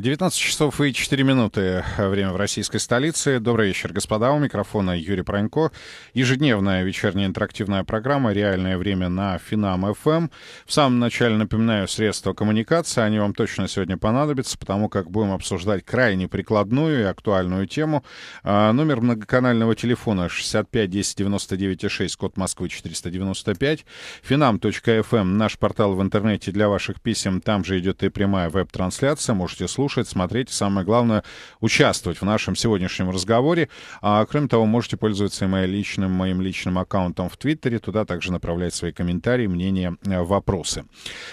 19 часов и 4 минуты. Э, время в российской столице. Добрый вечер, господа. У микрофона Юрий Пронько. Ежедневная вечерняя интерактивная программа «Реальное время» на Финам ФМ. Эм. В самом начале напоминаю средства коммуникации. Они вам точно сегодня понадобятся, потому как будем обсуждать крайне прикладную и актуальную тему. А, номер многоканального телефона 65 10 99 6, код Москвы 495. Финам.фм. Эм наш портал в интернете для ваших писем. Там же идет и прямая веб-трансляция. Можете слушать слушать, смотреть и, самое главное, участвовать в нашем сегодняшнем разговоре. А, кроме того, можете пользоваться и моим личным, моим личным аккаунтом в Твиттере. Туда также направлять свои комментарии, мнения, э, вопросы.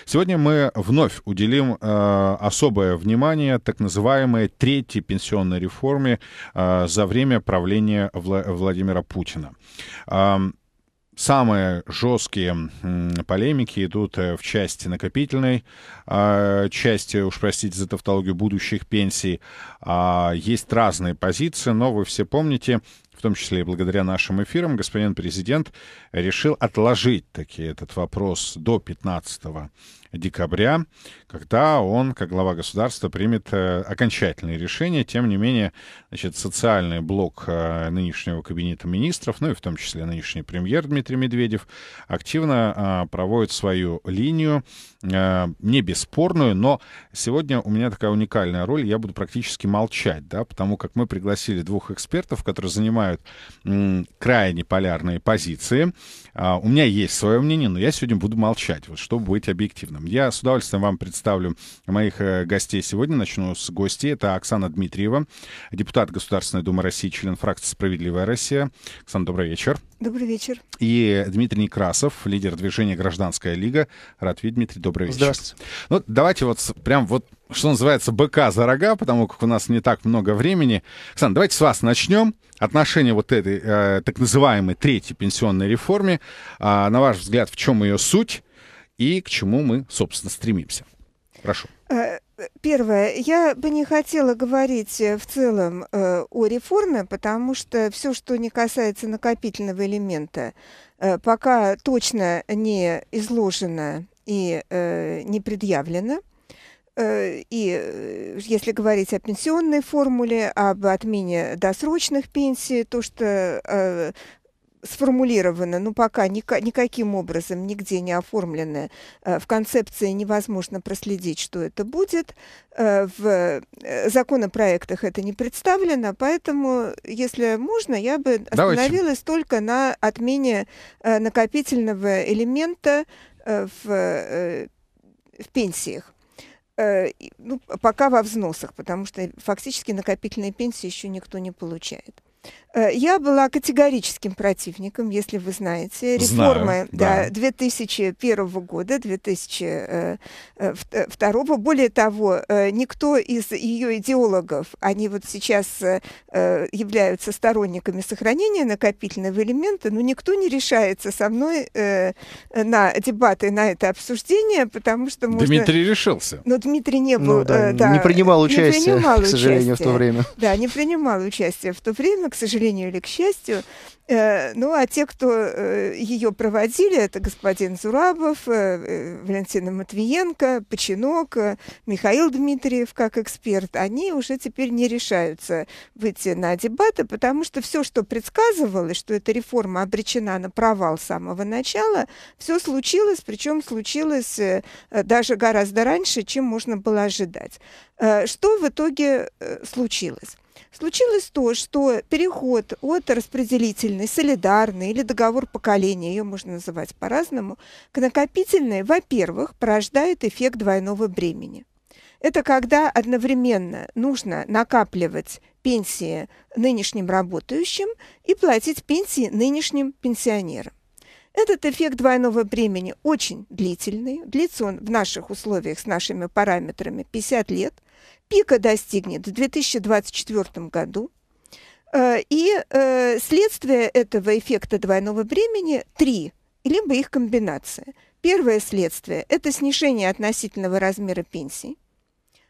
Сегодня мы вновь уделим э, особое внимание так называемой третьей пенсионной реформе э, за время правления Вла- Владимира Путина. Э, Самые жесткие полемики идут э, в части накопительной, а, части, э, уж простите за тавтологию, будущих пенсий. А, есть разные позиции, но вы все помните, в том числе и благодаря нашим эфирам, господин президент решил отложить таки этот вопрос до 15 декабря, когда он, как глава государства, примет э, окончательное решение. Тем не менее, значит, социальный блок э, нынешнего кабинета министров, ну и в том числе нынешний премьер Дмитрий Медведев, активно а, проводит свою линию, э, не бесспорную, но сегодня у меня такая уникальная роль, я буду практически молчать, да, потому как мы пригласили двух экспертов, которые занимают крайне полярные позиции. А, у меня есть свое мнение, но я сегодня буду молчать, вот чтобы быть объективным. Я с удовольствием вам представлю моих э, гостей сегодня. Начну с гостей. Это Оксана Дмитриева, депутат Государственной Думы России, член фракции «Справедливая Россия». Оксана, добрый вечер. Добрый вечер. И Дмитрий Некрасов, лидер движения «Гражданская лига». Рад видеть, Дмитрий, добрый вечер. Здравствуйте. Ну, давайте вот прям вот что называется, быка за рога, потому как у нас не так много времени. Оксана, давайте с вас начнем. Отношение вот этой э, так называемой третьей пенсионной реформе. Э, на ваш взгляд, в чем ее суть? и к чему мы, собственно, стремимся. Прошу. Э, первое, я бы не хотела говорить э, в целом э, о реформе, потому что все, что не касается накопительного элемента, э, пока точно не изложено и э, не предъявлено. Э, и если говорить о пенсионной формуле, об отмене досрочных пенсий, то, что сформулировано, но пока ника- никаким образом нигде не оформленное. Э, в концепции невозможно проследить, что это будет. Э, в э, законопроектах это не представлено, поэтому, если можно, я бы остановилась Давайте. только на отмене накопительного элемента в, в пенсиях ну, пока во взносах, потому что фактически накопительные пенсии еще никто не получает. Э, я была категорическим противником, если вы знаете, реформы Знаю, да, да. 2001 года, 2002. Э, э, Более того, никто из ее идеологов, они вот сейчас являются сторонниками сохранения накопительного элемента, но никто не решается со мной на дебаты, на это обсуждение, потому что можно... Дмитрий решился. Но Дмитрий не был... Ну, да, да, не принимал участие, к сожалению, участие. в то время. Да, не принимал участие в то время, к сожалению или к счастью. Э, ну, а те, кто э, ее проводили, это господин Зурабов, э, Валентина Матвиенко, Починок, Михаил Дмитриев как эксперт, они уже теперь не решаются выйти на дебаты, потому что все, что предсказывалось, что эта реформа обречена на провал с самого начала, все случилось, причем случилось даже гораздо раньше, чем можно было ожидать. Что в итоге случилось? Случилось то, что переход от распределительной, солидарной или договор поколения, ее можно называть по-разному, к накопительной, во-первых, порождает эффект двойного бремени. Это когда одновременно нужно накапливать пенсии нынешним работающим и платить пенсии нынешним пенсионерам. Этот эффект двойного бремени очень длительный. Длится он в наших условиях с нашими параметрами 50 лет – пика достигнет в 2024 году. Э, и э, следствие этого эффекта двойного бремени три, либо их комбинация. Первое следствие – это снижение относительного размера пенсий,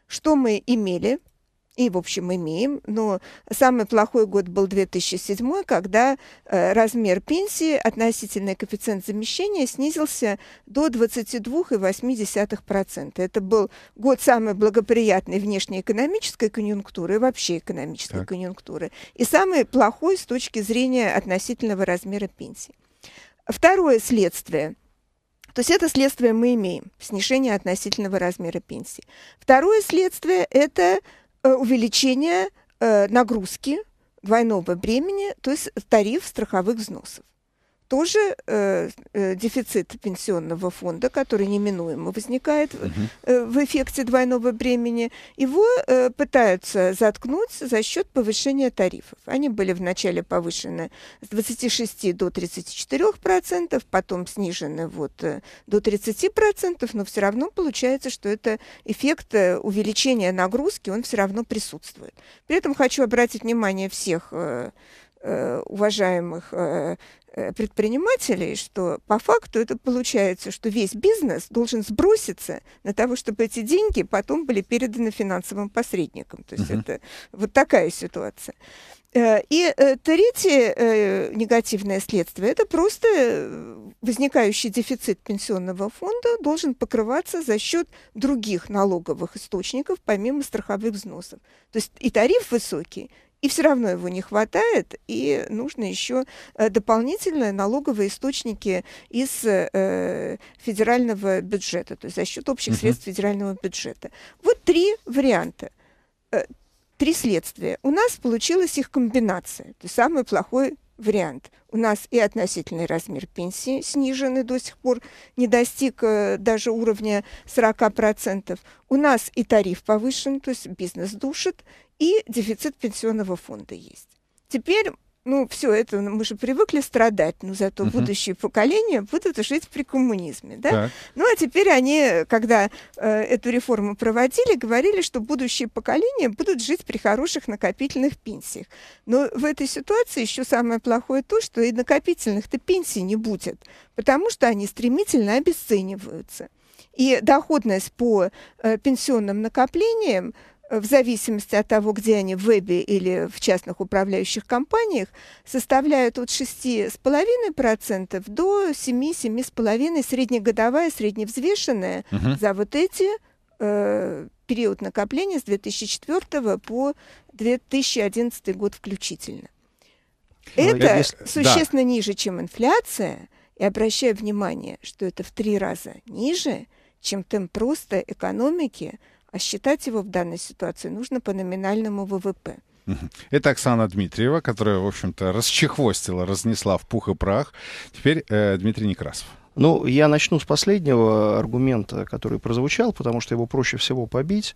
что мы имели и, в общем, имеем. Но самый плохой год был 2007, когда э, размер пенсии, относительный коэффициент замещения, снизился до 22,8%. Это был год самой благоприятной внешнеэкономической конъюнктуры и вообще экономической так. конъюнктуры. И самый плохой с точки зрения относительного размера пенсии. Второе следствие – то есть это следствие мы имеем, снижение относительного размера пенсии. Второе следствие – это Э, увеличение э, нагрузки двойного бремени, то есть тариф страховых взносов тоже э, э, дефицит пенсионного фонда, который неминуемо возникает э, в эффекте двойного бремени, его э, пытаются заткнуть за счет повышения тарифов. Они были вначале повышены с 26 до 34 процентов, потом снижены вот э, до 30 процентов, но все равно получается, что это эффект э, увеличения нагрузки, он все равно присутствует. При этом хочу обратить внимание всех э, Э, уважаемых э, э, предпринимателей, что по факту это получается, что весь бизнес должен сброситься на того, чтобы эти деньги потом были переданы финансовым посредникам. То есть uh это вот такая ситуация. И третье негативное следствие – это просто возникающий дефицит пенсионного фонда должен покрываться за счет других налоговых источников, помимо страховых взносов. То есть и тариф высокий, и все равно его не хватает, и нужно еще э, дополнительные налоговые источники из э, федерального бюджета, то есть за счет общих угу. средств федерального бюджета. Вот три варианта э, три следствия. У нас получилась их комбинация. Это самый плохой вариант. У нас и относительный размер пенсии сниженный до сих пор не достиг э, даже уровня 40%. У нас и тариф повышен, то есть бизнес душит, и дефицит пенсионного фонда есть. Теперь ну, все это, ну, мы же привыкли страдать, но зато угу. Uh -huh. будущие поколения будут жить при коммунизме, да? Так. Ну, а теперь они, когда э, эту реформу проводили, говорили, что будущие поколения будут жить при хороших накопительных пенсиях. Но в этой ситуации еще самое плохое то, что и накопительных-то пенсий не будет, потому что они стремительно обесцениваются. И доходность по э, пенсионным накоплениям в зависимости от того, где они в вебе или в частных управляющих компаниях, составляют от 6,5% до 7-7,5% среднегодовая, средневзвешенная угу. за вот эти э, период накопления с 2004 по 2011 год включительно. Ну, это если... существенно да. ниже, чем инфляция. И обращаю внимание, что это в три раза ниже, чем темп роста экономики – а считать его в данной ситуации нужно по номинальному ВВП. Это Оксана Дмитриева, которая, в общем-то, расчехвостила, разнесла в пух и прах. Теперь э, Дмитрий Некрасов. Ну, я начну с последнего аргумента, который прозвучал, потому что его проще всего побить.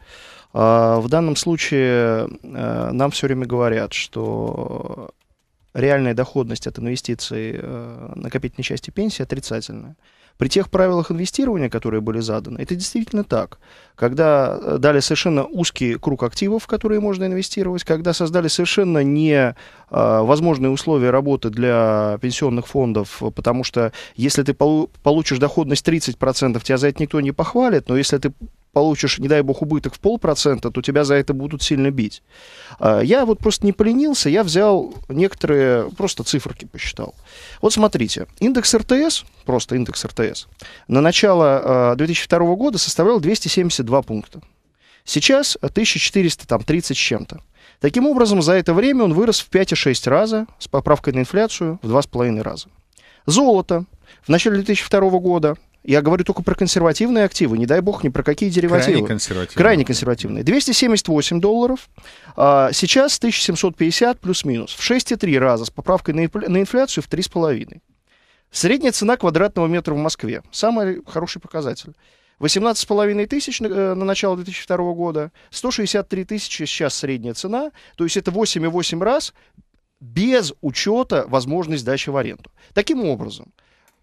А, в данном случае э, нам все время говорят, что реальная доходность от инвестиций э, накопительной части пенсии отрицательная. При тех правилах инвестирования, которые были заданы, это действительно так. Когда э, дали совершенно узкий круг активов, в которые можно инвестировать, когда создали совершенно невозможные а, условия работы для пенсионных фондов, потому что если ты получишь доходность 30%, тебя за это никто не похвалит, но если ты получишь, не дай бог, убыток в полпроцента, то тебя за это будут сильно бить. А, я вот просто не поленился, я взял некоторые, просто циферки посчитал. Вот смотрите, индекс РТС, просто индекс РТС, на начало 2002 а, года составлял 272 пункта. Сейчас 1430 с чем-то. Таким образом, за это время он вырос в 5,6 раза с поправкой на инфляцию в 2,5 раза. Золото в начале 2002 года я говорю только про консервативные активы, не дай бог, ни про какие деривативы. Крайне консервативные. Крайне консервативные. 278 долларов, а сейчас 1750 плюс-минус. В 6,3 раза с поправкой на, инфля- на инфляцию в 3,5. Средняя цена квадратного метра в Москве. Самый хороший показатель. 18,5 тысяч на, э, на начало 2002 года, 163 тысячи сейчас средняя цена, то есть это 8,8 раз без учета возможность сдачи в аренду. Таким образом,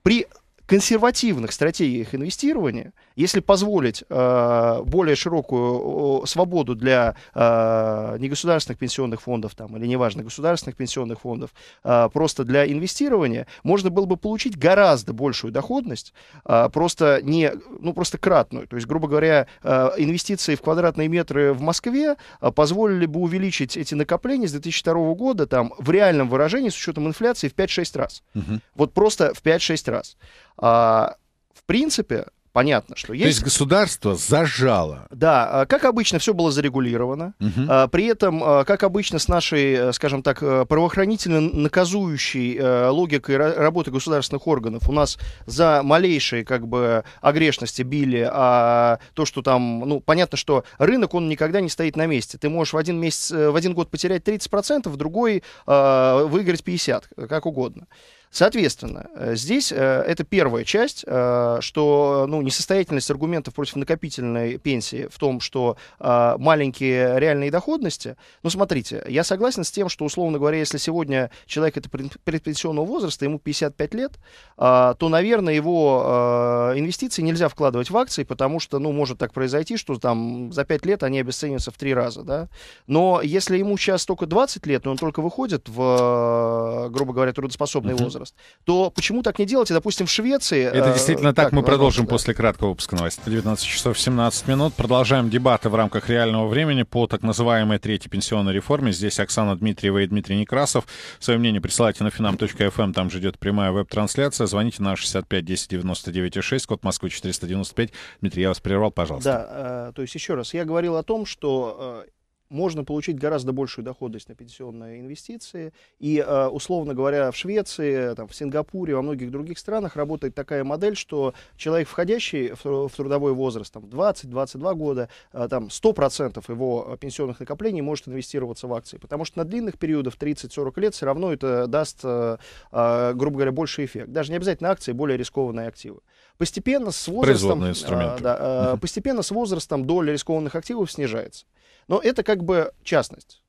при консервативных стратегиях инвестирования – если позволить э, более широкую свободу для э, негосударственных пенсионных фондов там, или, неважно, государственных пенсионных фондов, э, просто для инвестирования, можно было бы получить гораздо большую доходность, э, просто не, ну, просто кратную. То есть, грубо говоря, э, инвестиции в квадратные метры в Москве э, позволили бы увеличить эти накопления с 2002 года там, в реальном выражении с учетом инфляции в 5-6 раз. Угу. Вот просто в 5-6 раз. А, в принципе, Понятно, что есть. То есть государство зажало. Да, а, как обычно, все было зарегулировано. Угу. При этом, а, как обычно, с нашей, э, скажем так, э, правоохранительно-наказующей э, логикой работы государственных органов у нас за малейшие, как бы, огрешности били, а то, что там, ну, понятно, что рынок, он никогда не стоит на месте. Ты можешь в один месяц, в один год потерять 30%, в другой выиграть 50%, как угодно. Соответственно, э, здесь э, это первая часть, э, что ну, несостоятельность аргументов против накопительной пенсии в том, что маленькие реальные доходности. Ну, смотрите, я согласен с тем, что, условно говоря, если сегодня человек это предпенсионного возраста, ему 55 лет, то, наверное, его инвестиции нельзя вкладывать в акции, потому что, ну, может так произойти, что там за 5 лет они обесценятся в 3 раза, да. Но если ему сейчас только 20 лет, но он только выходит в, грубо говоря, трудоспособный возраст, возраст, то почему так не делать? и Допустим, в Швеции... Это э, действительно так. так мы продолжим да. после краткого выпуска новостей. 19 часов 17 минут. Продолжаем дебаты в рамках реального времени по так называемой третьей пенсионной реформе. Здесь Оксана Дмитриева и Дмитрий Некрасов. Свое мнение присылайте на finam.fm, эм. там же идет прямая веб-трансляция. Звоните на 65 10 99 6, код Москвы 495. Дмитрий, я вас прервал, пожалуйста. Да, э, то есть еще раз, я говорил о том, что э, можно получить гораздо большую доходность на пенсионные инвестиции. И, э, условно говоря, в Швеции, там, в Сингапуре, во многих других странах работает такая модель, что человек, входящий в трудовой возраст, там, 20-22 года, э, там, 100% его пенсионных накоплений может инвестироваться в акции. Потому что на длинных периодах, 30-40 лет, все равно это даст, э, грубо говоря, больший эффект. Даже не обязательно акции, более рискованные активы. Постепенно с возрастом, а, да, а, постепенно с возрастом доля рискованных активов снижается. Но это как бы частность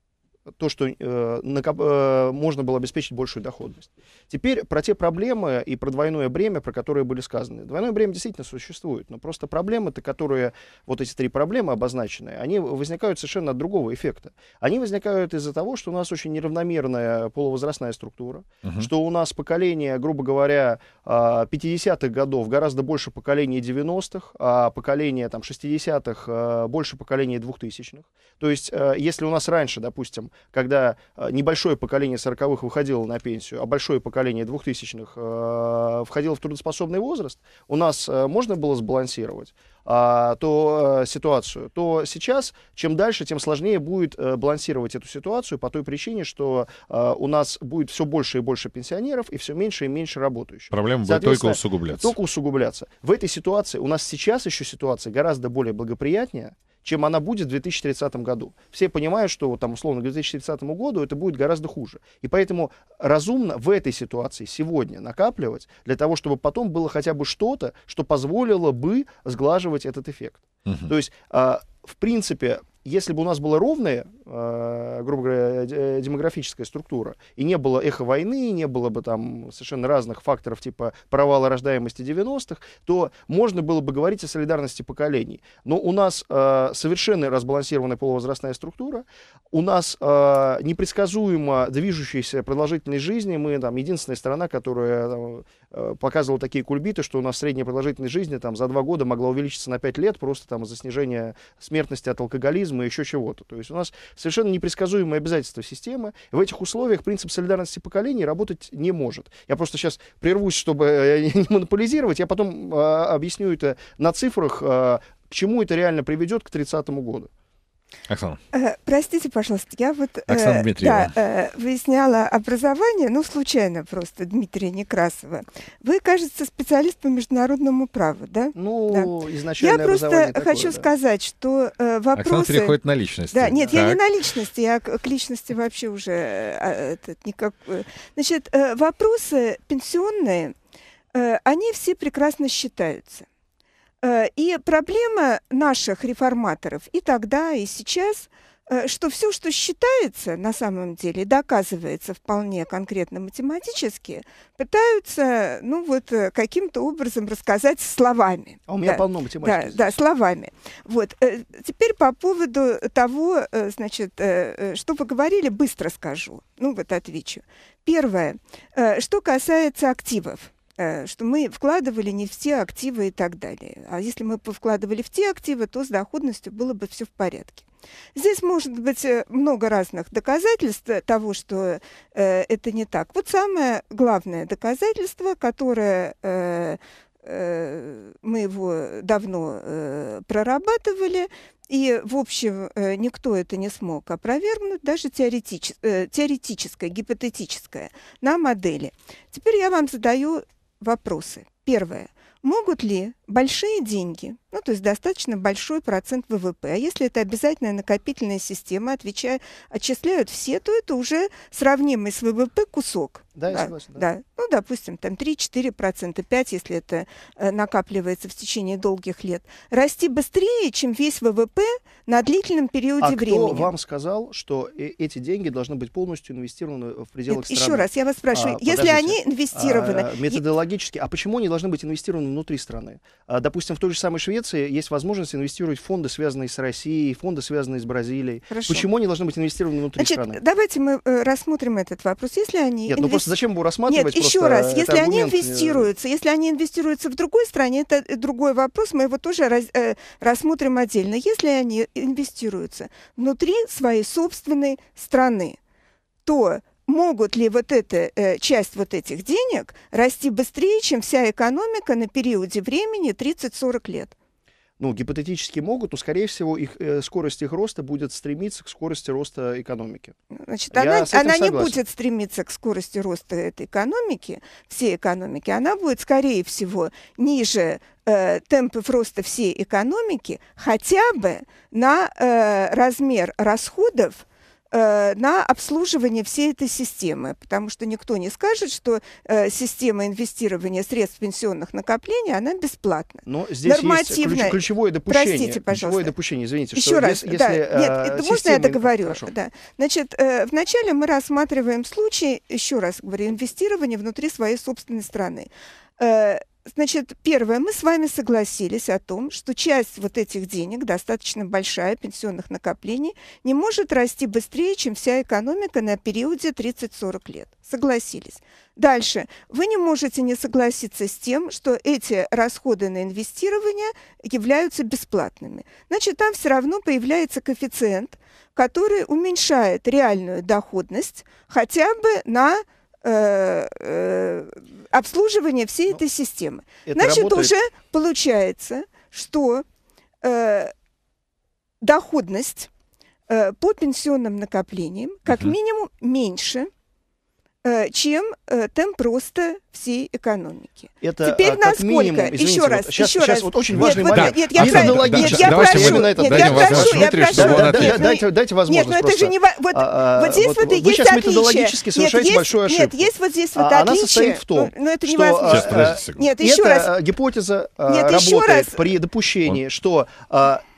то, что э, на, э, можно было обеспечить большую доходность. Теперь про те проблемы и про двойное бремя, про которые были сказаны. Двойное бремя действительно существует, но просто проблемы-то, которые, вот эти три проблемы обозначенные, они возникают совершенно от другого эффекта. Они возникают из-за того, что у нас очень неравномерная полувозрастная структура, угу. что у нас поколение, грубо говоря, 50-х а, годов гораздо больше поколения 90-х, а поколение там, 60-х э, больше поколения 2000-х. То есть, э, если у нас раньше, допустим, когда э, небольшое поколение 40-х выходило на пенсию, а большое поколение 2000-х э, входило в трудоспособный возраст, у нас э, можно было сбалансировать а, то ситуацию, то сейчас, чем дальше, тем сложнее будет балансировать эту ситуацию по той причине, что у нас будет все больше и больше пенсионеров и все меньше и меньше работающих. Проблема будет только усугубляться. Только усугубляться. В этой ситуации, у нас сейчас еще ситуация гораздо более благоприятнее, чем она будет в 2030 году. Все понимают, что там, условно, к 2030 году это будет гораздо хуже. И поэтому разумно в этой ситуации сегодня накапливать, для того, чтобы потом было хотя бы что-то, что позволило бы сглаживать этот эффект. Угу. То есть, а, в принципе, если бы у нас была ровная, э, грубо говоря, э, э, демографическая структура, и не было эхо войны, не было бы там совершенно разных факторов типа провала рождаемости 90-х, то можно было бы говорить о солидарности поколений. Но у нас э, совершенно разбалансированная полувозрастная структура, у нас непредсказуемо движущаяся продолжительность жизни, мы там единственная страна, которая там, Э, показывал такие кульбиты, что у нас средняя продолжительность жизни там, за два года могла увеличиться на пять лет просто там, из-за снижения смертности от алкоголизма и еще чего-то. То есть у нас совершенно непредсказуемые обязательства системы. В этих условиях принцип солидарности поколений работать не может. Я просто сейчас прервусь, чтобы э, не монополизировать. Я потом э, объясню это на цифрах, к чему это реально приведет к 30 году. Оксана. Э, простите, пожалуйста, я вот э, Да, э, выясняла образование, ну, случайно просто, Дмитрия Некрасова. Вы, кажется, специалист по международному праву, да? Ну, да. изначально Я просто такое, хочу да. сказать, что э, вопросы... Оксана переходит на личность. Да, нет, так. я не на личности, я к, к личности вообще уже э, этот, никак... Э. Значит, э, вопросы пенсионные, э, они все прекрасно считаются. Э, и проблема наших реформаторов и тогда, и сейчас, э, что все, что считается на самом деле, доказывается вполне конкретно математически, пытаются, ну вот, э, каким-то образом рассказать словами. А у меня да. полно математики. Да, да, словами. Вот. Теперь по поводу того, значит, что вы говорили, быстро скажу. Ну вот отвечу. Первое. Что касается активов. Э, что мы вкладывали не все активы и так далее. А если мы вкладывали в те активы, то с доходностью было бы все в порядке. Здесь может быть э, много разных доказательств того, что э, это не так. Вот самое главное доказательство, которое э, э, мы его давно э, прорабатывали, и, в общем, э, никто это не смог опровергнуть, даже теоретическое, теоретическое гипотетическое, на модели. Теперь я вам задаю вопросы. Первое. Могут ли большие деньги, ну то есть достаточно большой процент ВВП, а если это обязательная накопительная система, отвечая, отчисляют все, то это уже сравнимый с ВВП кусок. Да, да, согласна, да. да. Ну, допустим, там 3-4%, 5%, если это э, накапливается в течение долгих лет, расти быстрее, чем весь ВВП на длительном периоде а времени. кто вам сказал, что э, эти деньги должны быть полностью инвестированы в пределах э, страны? Еще раз, я вас спрашиваю, а, если они инвестированы... А, методологически, а почему они должны быть инвестированы внутри страны? А, допустим, в той же самой Швеции есть возможность инвестировать в фонды, связанные с Россией, фонды, связанные с Бразилией. Хорошо. Почему они должны быть инвестированы внутри Значит, страны? давайте мы рассмотрим этот вопрос. Если они Нет, инвестируют... Ну, зачем его рассматривать? Нет, еще раз, если они э, инвестируются, если они инвестируются в другой стране, это э, другой вопрос, мы его тоже раз, э, рассмотрим отдельно. Если они инвестируются внутри своей собственной страны, то могут ли вот эта э, часть вот этих денег расти быстрее, чем вся экономика на периоде времени 30-40 лет? ну, гипотетически могут, но скорее всего, их, э, скорость их роста будет стремиться к скорости роста экономики. Значит, Я она, она не будет стремиться к скорости роста этой экономики, всей экономики. Она будет, скорее всего, ниже э, темпов роста всей экономики хотя бы на э, размер расходов Э, на обслуживание всей этой системы, потому что никто не скажет, что э, система инвестирования средств пенсионных накоплений, она бесплатна. Но здесь Нормативно... есть ключ, ключевое допущение. Простите, пожалуйста. Ключевое допущение, извините. Еще что раз, если, да. Если, Нет, э, это, система... можно я договорю? Хорошо. Да. Значит, э, вначале мы рассматриваем случай, еще раз говорю, инвестирования внутри своей собственной страны. Э, Значит, первое, мы с вами согласились о том, что часть вот этих денег, достаточно большая, пенсионных накоплений, не может расти быстрее, чем вся экономика на периоде 30-40 лет. Согласились. Дальше. Вы не можете не согласиться с тем, что эти расходы на инвестирование являются бесплатными. Значит, там все равно появляется коэффициент, который уменьшает реальную доходность хотя бы на э, э обслуживания всей ну, этой системы. Это Значит, работает. уже получается, что э, доходность э, по пенсионным накоплениям как угу. минимум меньше – Э, чем э, тем просто всей экономики. Это Теперь а, как насколько? Минимум, извините, еще раз, сейчас, еще сейчас раз. Вот очень важный вот, момент. Нет, я, Анна, про... да, нет, я прошу, нет, я прошу, ну я прошу. Да, да, да, дайте, дайте возможность Нет, но это же не... Вот, а, а, вот здесь вот, вот есть отличие. Вы сейчас методологически совершаете нет, большую ошибку. Нет, есть вот здесь а, вот отличие. Она состоит в том, но, ну, но ну, это невозможно. Нет, еще раз. гипотеза работает при допущении, что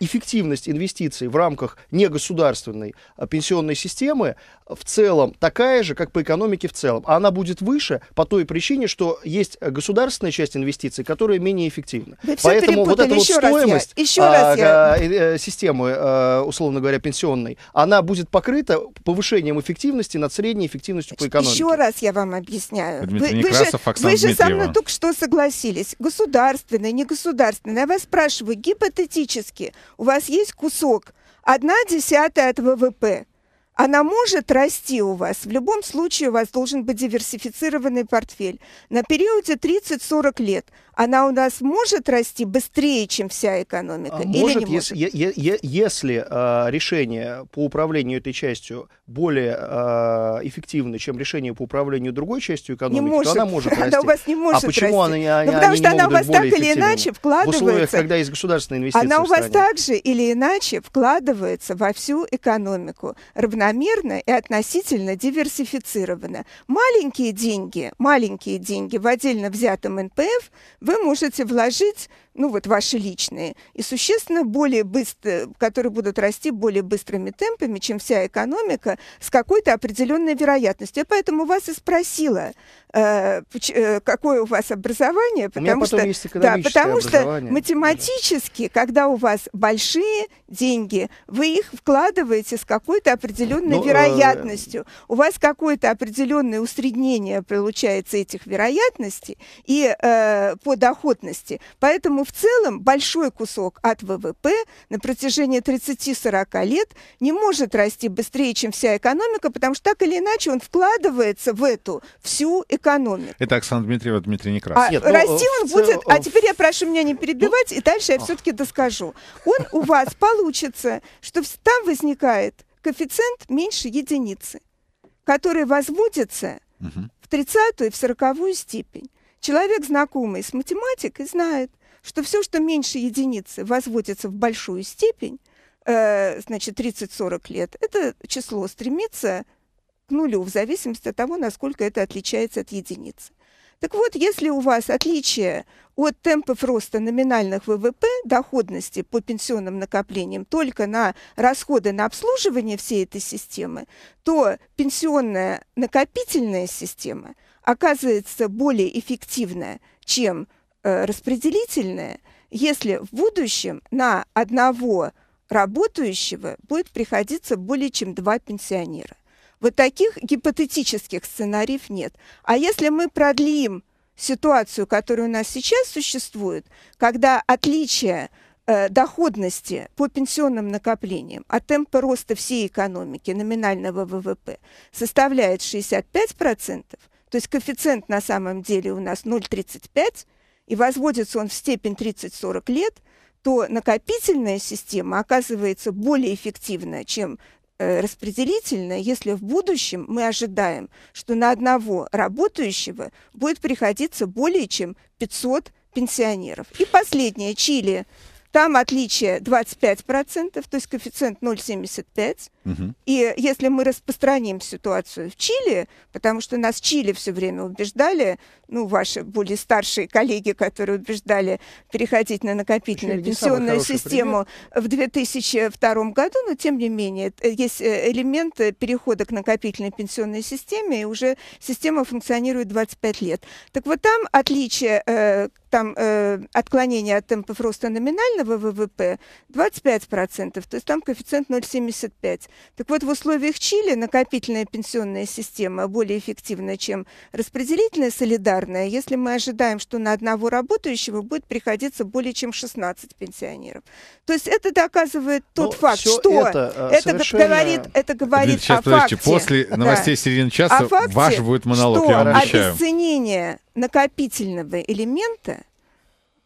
эффективность инвестиций в рамках негосударственной пенсионной системы в целом такая же, как по экономике в целом. А она будет выше по той причине, что есть государственная часть инвестиций, которая менее эффективна. Да Поэтому вот эта еще вот стоимость а, я, еще а, я... системы, э, условно говоря, пенсионной, она будет покрыта повышением эффективности над средней эффективностью по экономике. Еще раз я вам объясняю. вы, вы же, вы же со мной только что согласились. Государственная, не государственная. Я вас спрашиваю, гипотетически, у вас есть кусок одна десятая от ВВП она может расти у вас. В любом случае у вас должен быть диверсифицированный портфель. На периоде 30-40 лет она у нас может расти быстрее, чем вся экономика? А или не если, может? Е- е- если э, решение по управлению этой частью более э, эффективно, чем решение по управлению другой частью экономики, не может. то она может расти. Она у вас не а может а почему расти? Она, не, ну, они потому что она у вас так или иначе вкладывается. В условиях, когда есть государственные инвестиции Она у вас так же или иначе вкладывается во всю экономику равномерно равномерно и относительно диверсифицировано. Маленькие деньги, маленькие деньги в отдельно взятом НПФ вы можете вложить ну вот ваши личные, и существенно более быстро, которые будут расти более быстрыми темпами, чем вся экономика, с какой-то определенной вероятностью. Я поэтому вас и спросила, э, э, какое у вас образование, потому что, да, потому что математически, когда у вас большие деньги, вы их вкладываете с какой-то определенной Но, ну, э, вероятностью. Э... У вас какое-то определенное усреднение получается этих вероятностей и э, по доходности. Поэтому в целом большой кусок от ВВП на протяжении 30-40 лет не может расти быстрее, чем вся экономика, потому что так или иначе он вкладывается в эту всю экономику. Это Оксана Дмитриева, Дмитрий Некрасов. А Нет, ну, расти ну, он в... будет... А теперь я прошу меня не ну, перебивать, ну, и дальше я а. все-таки доскажу. Он у вас получится, что там возникает коэффициент меньше единицы, который возводится угу. в 30-ю и в 40-ю степень. Человек, знакомый с математикой, знает, что все, что меньше единицы, возводится в большую степень, э, значит, 30-40 лет, это число стремится к нулю в зависимости от того, насколько это отличается от единицы. Так вот, если у вас отличие от темпов роста номинальных ВВП, доходности по пенсионным накоплениям только на расходы на обслуживание всей этой системы, то пенсионная накопительная система оказывается более эффективная, чем Э, распределительная, если в будущем на одного работающего будет приходиться более чем два пенсионера. Вот таких гипотетических сценариев нет. А если мы продлим ситуацию, которая у нас сейчас существует, когда отличие э, доходности по пенсионным накоплениям от темпа роста всей экономики номинального ВВП составляет 65%, то есть коэффициент на самом деле у нас 0,35%, и возводится он в степень 30-40 лет, то накопительная система оказывается более эффективна, чем э, распределительно, если в будущем мы ожидаем, что на одного работающего будет приходиться более чем 500 пенсионеров. И последнее, Чили там отличие 25%, то есть коэффициент 0,75. Угу. И если мы распространим ситуацию в Чили, потому что нас Чили все время убеждали, ну, ваши более старшие коллеги, которые убеждали переходить на накопительную Чили пенсионную систему пример. в 2002 году, но тем не менее э, есть э, элемент э, перехода к накопительной пенсионной системе, и уже система функционирует 25 лет. Так вот там отличие э, там э, отклонение от темпов роста номинального ВВП 25%, то есть там коэффициент 0,75. Так вот, в условиях Чили накопительная пенсионная система более эффективна, чем распределительная солидарная, если мы ожидаем, что на одного работающего будет приходиться более чем 16 пенсионеров. То есть это доказывает тот Но ну, факт, что это, э, это совершенно... говорит, это говорит Сейчас, о факте. После новостей да. середины часа ваш будет монолог, что я обесценение накопительного элемента,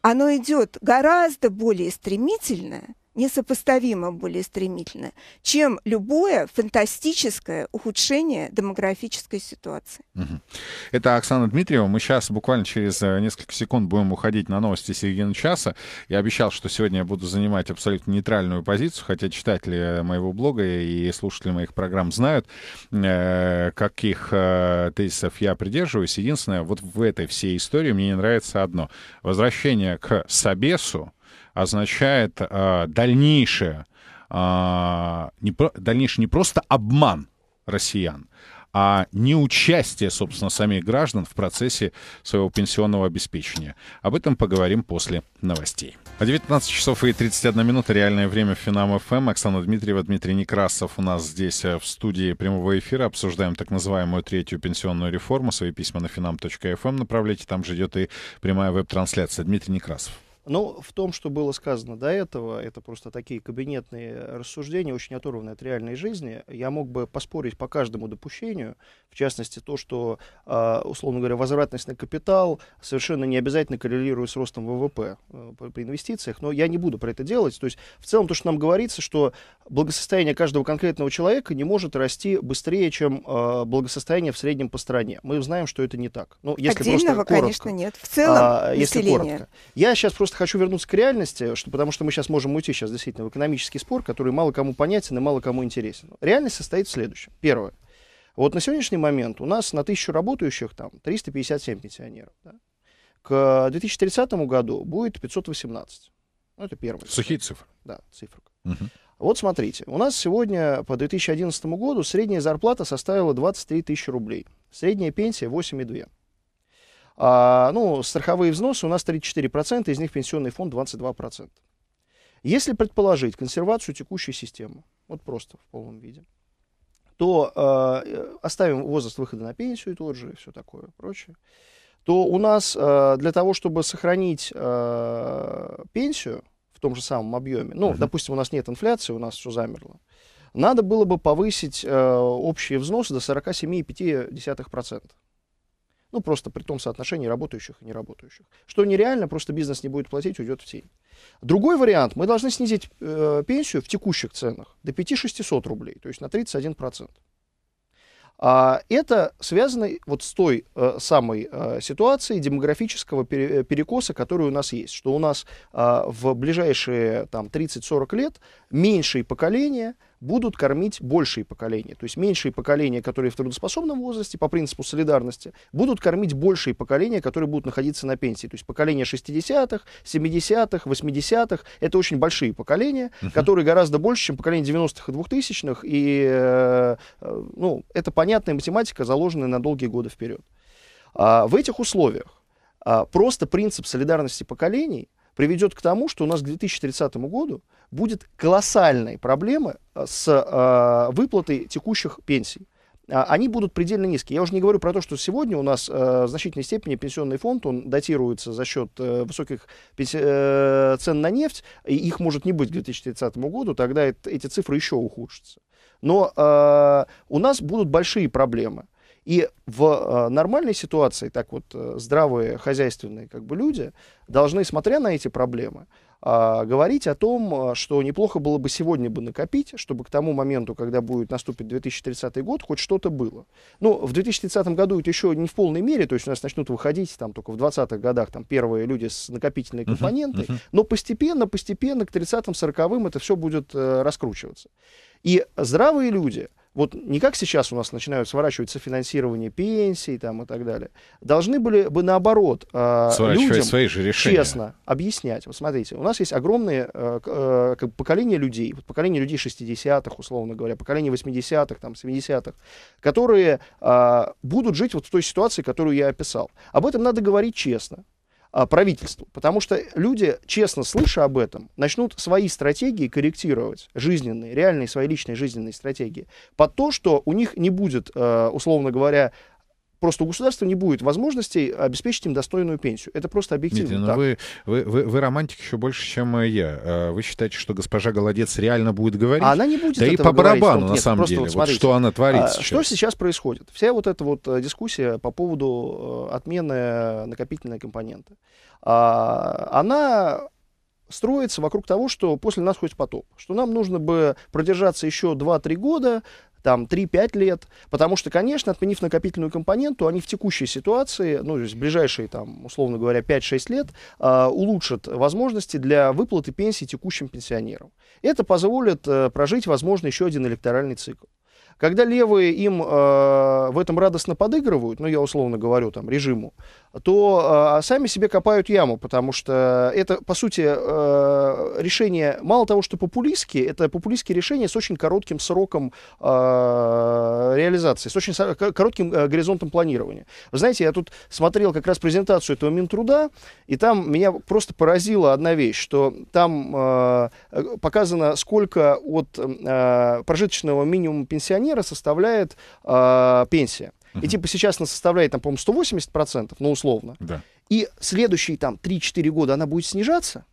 оно идет гораздо более стремительно – несопоставимо более стремительно, чем любое фантастическое ухудшение демографической ситуации. Это Оксана Дмитриева. Мы сейчас буквально через э, несколько секунд будем уходить на новости середины часа. Я обещал, что сегодня я буду занимать абсолютно нейтральную позицию, хотя читатели моего блога и слушатели моих программ знают, э, каких э, тезисов я придерживаюсь. Единственное, вот в этой всей истории мне не нравится одно. Возвращение к Собесу, означает э, дальнейшее, э, не про, дальнейший не просто обман россиян, а неучастие, собственно, самих граждан в процессе своего пенсионного обеспечения. Об этом поговорим после новостей. 19 часов и 31 минута. Реальное время Финам ФМ. Оксана Дмитриева, Дмитрий Некрасов у нас здесь э, в студии прямого эфира. Обсуждаем так называемую третью пенсионную реформу. Свои письма на finam.fm эм. направляйте. Там же идет и прямая веб-трансляция. Дмитрий Некрасов. Но ну, в том, что было сказано до этого, это просто такие кабинетные рассуждения, очень оторванные от реальной жизни. Я мог бы поспорить по каждому допущению, в частности, то, что, а, условно говоря, возвратность на капитал совершенно не обязательно коррелирует с ростом ВВП э, при инвестициях, но я не буду про это делать. То есть, в целом, то, что нам говорится, что благосостояние каждого конкретного человека не может расти быстрее, чем а, благосостояние в среднем по стране. Мы знаем, что это не так. Ну, если Отдельного, просто коротко, конечно, нет. В целом, а, население. если коротко. Я сейчас просто хочу вернуться к реальности, что, потому что мы сейчас можем уйти сейчас действительно в экономический спор, который мало кому понятен и мало кому интересен. Реальность состоит в следующем. Первое. Вот на сегодняшний момент у нас на тысячу работающих там 357 пенсионеров. Да? К 2030 году будет 518. Ну, это первое. Сухие цифры. Да, цифры. Угу. Вот смотрите, у нас сегодня по 2011 году средняя зарплата составила 23 тысячи рублей. Средняя пенсия 8,2. А, ну, страховые взносы у нас 34%, из них пенсионный фонд 22%. Если предположить консервацию текущей системы, вот просто в полном виде, то а, э, оставим возраст выхода на пенсию тот же и все такое прочее, то у нас э, для того, чтобы сохранить э, пенсию в том же самом объеме, ну, uh-huh. допустим, у нас нет инфляции, у нас все замерло, надо было бы повысить э, общие взносы до 47,5%. Ну, просто при том соотношении работающих и неработающих. Что нереально, просто бизнес не будет платить, уйдет в тень. Другой вариант, мы должны снизить э, пенсию в текущих ценах до 5-600 рублей, то есть на 31%. А это связано вот с той э, самой э, ситуацией демографического пере э, перекоса, который у нас есть, что у нас э, в ближайшие там 30-40 лет меньшие поколения – будут кормить большие поколения. То есть меньшие поколения, которые в трудоспособном возрасте, по принципу солидарности, будут кормить большие поколения, которые будут находиться на пенсии. То есть поколения 60-х, 70-х, 80-х, это очень большие поколения, uh-huh. которые гораздо больше, чем поколение 90-х и 2000-х, и э, э, ну, это понятная математика, заложенная на долгие годы вперед. А в этих условиях а, просто принцип солидарности поколений приведет к тому, что у нас к 2030 году будет колоссальные проблемы э, с э, выплатой текущих пенсий а, они будут предельно низкие. Я уже не говорю про то, что сегодня у нас э, в значительной степени пенсионный фонд, он датируется за счет э, высоких пенси... э, цен на нефть, и их может не быть к 2030 году, тогда это, эти цифры еще ухудшатся. Но э, у нас будут большие проблемы и в э, нормальной ситуации, так вот, э, здравые хозяйственные как бы, люди должны, смотря на эти проблемы, а, говорить о том, э, что неплохо было бы сегодня бы накопить, чтобы к тому моменту, когда будет наступит 2030 год, хоть что-то было. Ну, в 2030 году это еще не в полной мере, то есть у нас начнут выходить там только в 20-х годах там первые люди с накопительной компонентой, uh-huh, uh-huh. но постепенно, постепенно к 30-40-м м это все будет э, раскручиваться. И здравые люди – вот не как сейчас у нас начинают сворачиваться финансирование пенсий там, и так далее, должны были бы наоборот а, людям свои же решения. честно объяснять. Вот смотрите, у нас есть огромное э, э, поколение людей, вот поколение людей 60-х, условно говоря, поколение 80-х, там, 70-х, которые а, будут жить вот в той ситуации, которую я описал. Об этом надо говорить честно. А, правительству. Потому что люди, честно слыша об этом, начнут свои стратегии корректировать, жизненные, реальные свои личные жизненные стратегии, под то, что у них не будет, а, условно говоря, просто у государства не будет возможностей обеспечить им достойную пенсию. Это просто объективно. Дмитрий, но ну вы, вы, вы, вы романтик еще больше, чем э, я. Э, вы считаете, что госпожа Голодец реально будет говорить? А она не будет Да и по барабану, говорить. на Нет, самом деле, вот, смотрите, вот что она творит а, сейчас. Что сейчас происходит? Вся вот эта вот э, дискуссия по поводу отмены накопительной компоненты, а, она строится вокруг того, что после нас хоть потоп, что нам нужно бы продержаться еще 2-3 года, там 3-5 лет, потому что, конечно, отменив накопительную компоненту, они в текущей ситуации, ну, то есть в ближайшие, там, условно говоря, 5-6 лет, э, улучшат возможности для выплаты пенсии текущим пенсионерам. Это позволит э, прожить, возможно, еще один электоральный цикл. Когда левые им э, в этом радостно подыгрывают, ну, я условно говорю, там, режиму, то э, сами себе копают яму, потому что это, по сути, э, решение, мало того, что популистские, это популистские решения с очень коротким сроком э, реализации, с очень коротким э, горизонтом планирования. Вы знаете, я тут смотрел как раз презентацию этого Минтруда, и там меня просто поразила одна вещь, что там э, э показано, сколько от э, прожиточного минимума пенсионера пенсионера составляет э, пенсия. Uh-huh. И типа сейчас она составляет, там, по-моему, 180%, ну, условно. Да. И следующие там 3-4 года она будет снижаться,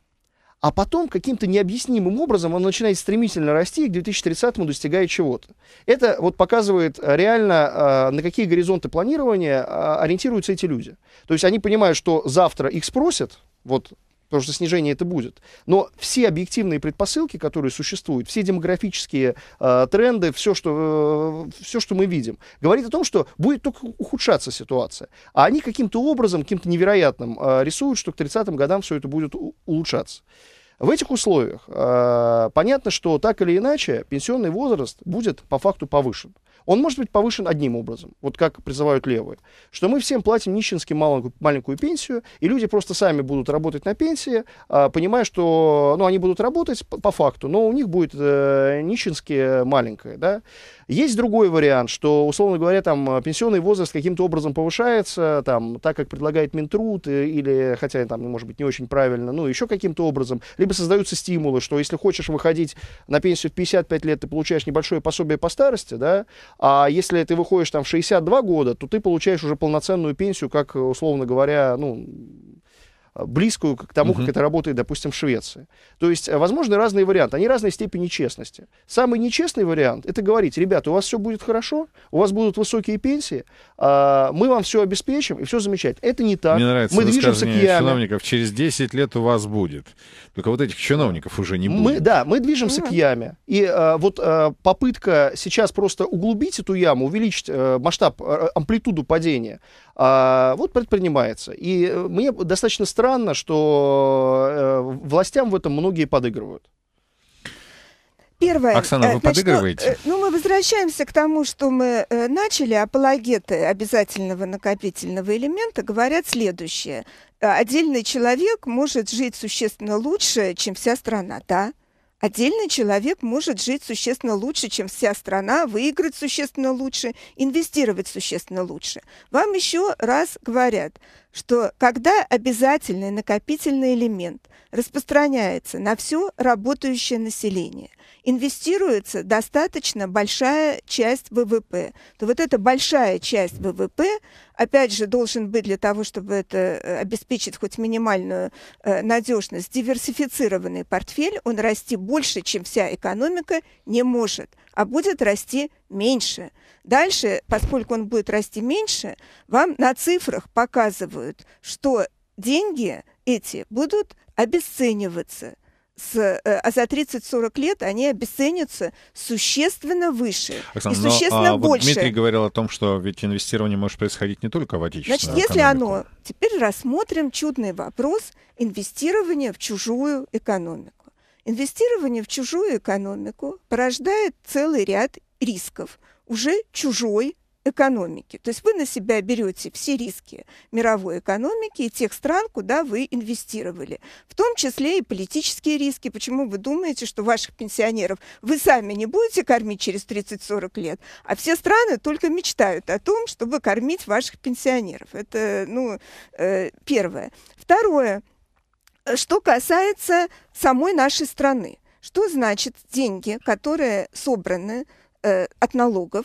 а потом каким-то необъяснимым образом она начинает стремительно расти и к 2030-му достигает чего-то. Это вот показывает а, реально, а, на какие горизонты планирования ориентируются эти люди. То есть они понимают, что завтра их спросят, вот потому что снижение это будет. Но все объективные предпосылки, которые существуют, все демографические э, тренды, все что, э, все, что мы видим, говорит о том, что будет только ухудшаться ситуация. А они каким-то образом, каким-то невероятным э, рисуют, что к 30-м годам все это будет улучшаться. В этих условиях э, понятно, что так или иначе пенсионный возраст будет по факту повышен. Он может быть повышен одним образом, вот как призывают левые, что мы всем платим нищенски маленькую, маленькую пенсию, и люди просто сами будут работать на пенсии, а, понимая, что ну, они будут работать по, по факту, но у них будет э, нищенски маленькая. Да? Есть другой вариант, что, условно говоря, там пенсионный возраст каким-то образом повышается, там, так как предлагает Минтруд, э, или, хотя там, ну, может быть, не очень правильно, ну, еще каким-то образом, либо создаются стимулы, что если хочешь выходить на пенсию в 55 лет, ты получаешь небольшое пособие по старости, да, а если ты выходишь там в 62 года, то ты получаешь уже полноценную пенсию, как, условно говоря, ну, близкую к тому, как это работает, допустим, в Швеции. То есть э, возможны разные варианты, они разной степени честности. Самый нечестный вариант — это говорить, ребята, у вас все будет хорошо, у вас будут высокие пенсии, а, мы вам все обеспечим, и все замечательно. Это не так. Мне нравится мы движемся к яме. чиновников, через 10 лет у вас будет. Только вот этих чиновников уже не будет. Мы, да, мы движемся угу. к яме. И а, вот а, попытка сейчас просто углубить эту яму, увеличить а, масштаб, а, амплитуду падения, а, вот предпринимается. И э, мне достаточно странно, что э, властям в этом многие подыгрывают. Первое. Оксана, э, вы значит, ну, подыгрываете? Ну, ну, мы возвращаемся к тому, что мы начали. Апологеты обязательного накопительного элемента говорят следующее. Отдельный человек может жить существенно лучше, чем вся страна, да? Отдельный человек может жить существенно лучше, чем вся страна, выиграть существенно лучше, инвестировать существенно лучше. Вам еще раз говорят – что когда обязательный накопительный элемент распространяется на все работающее население, инвестируется достаточно большая часть ВВП, то вот эта большая часть ВВП, опять же, должен быть для того, чтобы это э, обеспечить хоть минимальную э, надежность, диверсифицированный портфель, он расти больше, чем вся экономика, не может – а будет расти меньше. Дальше, поскольку он будет расти меньше, вам на цифрах показывают, что деньги эти будут обесцениваться. С, э, а за 30-40 лет они обесценятся существенно выше Оксана, и существенно но, а, больше. Вот Дмитрий говорил о том, что ведь инвестирование может происходить не только в отечественную Значит, если экономику. оно... Теперь рассмотрим чудный вопрос инвестирования в чужую экономику. Инвестирование в чужую экономику порождает целый ряд рисков уже чужой экономики. То есть вы на себя берете все риски мировой экономики и тех стран, куда вы инвестировали, в том числе и политические риски. Почему вы думаете, что ваших пенсионеров вы сами не будете кормить через 30-40 лет, а все страны только мечтают о том, чтобы кормить ваших пенсионеров. Это, ну, э, первое. Второе. Что касается самой нашей страны, что значит деньги, которые собраны э, от налогов,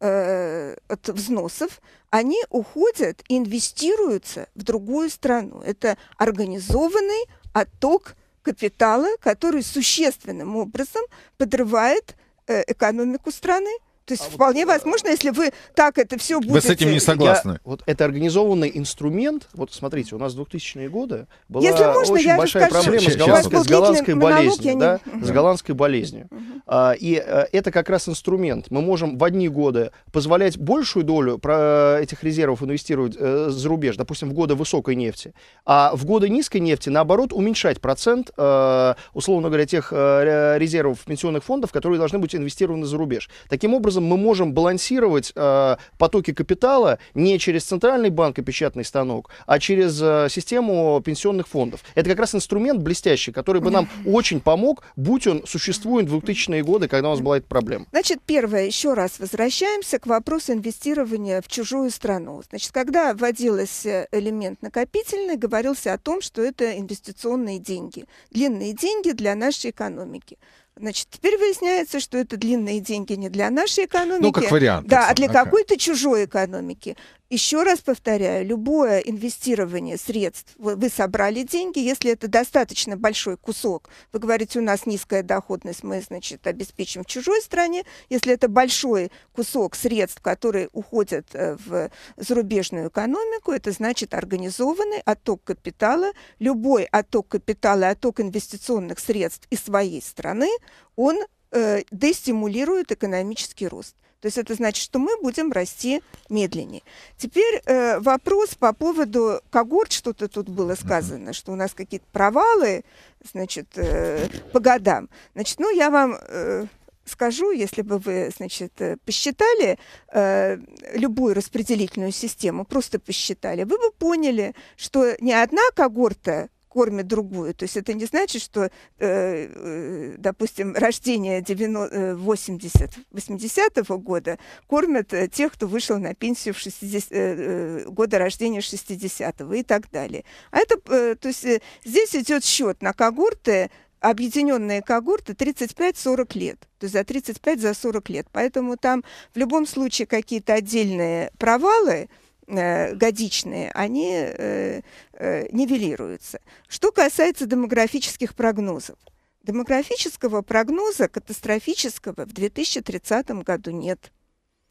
э, от взносов, они уходят и инвестируются в другую страну. Это организованный отток капитала, который существенным образом подрывает э, экономику страны, то есть а вполне вот, э, возможно, если вы так это все будете... Вы с этим не согласны? Я, вот это организованный инструмент. Вот смотрите, у нас 2000-е годы была если можно, очень я большая расскажу. проблема с, голланд... с голландской болезнью. Монолог, да? не... С голландской болезнью. Угу. А, и а, это как раз инструмент. Мы можем в одни годы позволять большую долю про э, этих резервов инвестировать э, за рубеж, допустим, в годы высокой нефти, а в годы низкой нефти, наоборот, уменьшать процент, э, условно говоря, тех э, резервов пенсионных фондов, которые должны быть инвестированы за рубеж. Таким образом, образом мы можем балансировать э, потоки капитала не через центральный банк и печатный станок, а через э, систему пенсионных фондов. Это как раз инструмент блестящий, который бы нам очень помог, будь он существует в 2000-е годы, когда у нас была эта проблема. Значит, первое, еще раз возвращаемся к вопросу инвестирования в чужую страну. Значит, когда вводилась э, элемент накопительный, говорился о том, что это инвестиционные деньги, длинные деньги для нашей экономики. Значит, теперь выясняется, что это длинные деньги не для нашей экономики. Ну, как вариант. Да, а для какой-то чужой экономики. Еще раз повторяю, любое инвестирование средств, вы, собрали деньги, если это достаточно большой кусок, вы говорите, у нас низкая доходность, мы, значит, обеспечим в чужой стране, если это большой кусок средств, которые уходят э, в зарубежную экономику, это значит организованный отток капитала, любой отток капитала, отток инвестиционных средств из своей страны, он э, дестимулирует экономический рост. То есть это значит, что мы будем расти медленнее. Теперь э, вопрос по поводу когорт, что-то тут было сказано, mm-hmm. что у нас какие-то провалы, значит, э, по годам. Значит, ну я вам... Э, скажу, если бы вы, значит, э, посчитали э, любую распределительную систему, просто посчитали, вы бы поняли, что ни одна когорта кормит другую. То есть это не значит, что, э, э допустим, рождение 80-80-го э, года кормят э, тех, кто вышел на пенсию в 60, э, года рождения 60-го и так далее. А это, э, то есть э, здесь идет счет на когорты, объединенные когорты 35-40 лет, то есть за 35-40 за лет. Поэтому там в любом случае какие-то отдельные провалы – Э, годичные, они э, э, нивелируются. Что касается демографических прогнозов. Демографического прогноза катастрофического в 2030 году нет.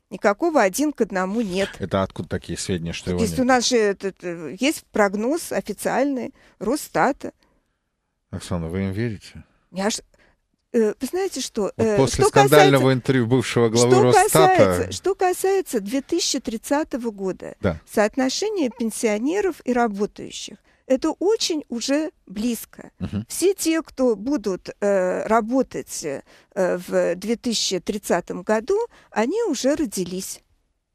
Никакого один к одному нет. Это откуда такие сведения, что его есть нет? у нас же этот, есть прогноз официальный Росстата. Оксана, вы им верите? Я ж... Э, вы знаете что? Э, после что скандального касается, интервью бывшего главы что Росстата... Касается, что касается 2030 года, да. соотношение пенсионеров и работающих, это очень уже близко. Угу. Все те, кто будут э, работать э, в 2030 году, они уже родились.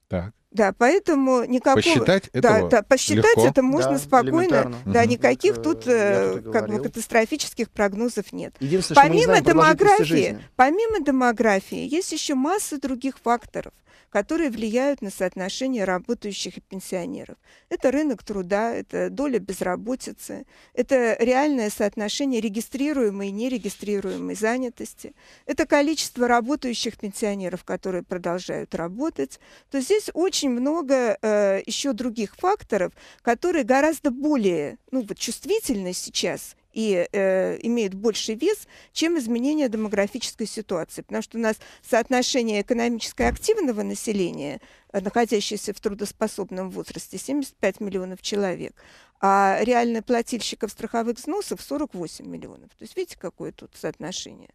Так. Да, поэтому никакого... Посчитать этого да, посчитать легко. это можно да, спокойно. Да, угу. никаких вот, тут э, как бы катастрофических прогнозов нет. Помимо знаем, демографии, помимо демографии, есть еще масса других факторов которые влияют на соотношение работающих и пенсионеров. Это рынок труда, это доля безработицы, это реальное соотношение регистрируемой и нерегистрируемой занятости, это количество работающих пенсионеров, которые продолжают работать. То есть здесь очень много э, еще других факторов, которые гораздо более ну, вот, чувствительны сейчас и э, имеют больший вес, чем изменение демографической ситуации. Потому что у нас соотношение экономически активного населения, э, находящегося в трудоспособном возрасте, 75 миллионов человек, а реально плательщиков страховых взносов 48 миллионов. То есть видите, какое тут соотношение.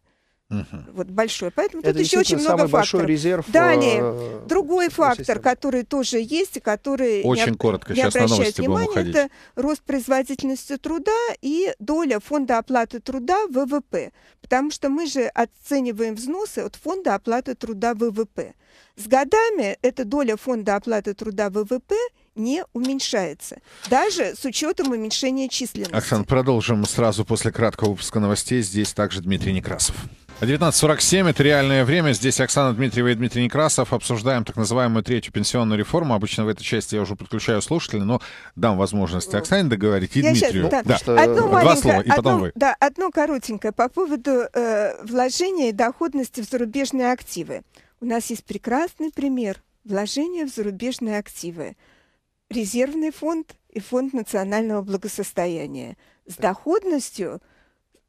Угу. Вот большой. Поэтому Это тут еще очень много факторов. большой резерв. Далее, э, другой фактор, системы. который тоже есть и который очень не, коротко не обращает внимания, это рост производительности труда и доля фонда оплаты труда ВВП. Потому что мы же оцениваем взносы от фонда оплаты труда ВВП. С годами эта доля фонда оплаты труда ВВП не уменьшается, даже с учетом уменьшения численности. Оксана, продолжим сразу после краткого выпуска новостей. Здесь также Дмитрий Некрасов. 19.47, это реальное время. Здесь Оксана Дмитриева и Дмитрий Некрасов. Обсуждаем так называемую третью пенсионную реформу. Обычно в этой части я уже подключаю слушателей, но дам возможность Оксане договорить и я Дмитрию. Сейчас, да. Да. Что... Одно Два слова, и одно, вы. Да, одно коротенькое по поводу э, вложения и доходности в зарубежные активы. У нас есть прекрасный пример вложения в зарубежные активы. Резервный фонд и фонд национального благосостояния с доходностью –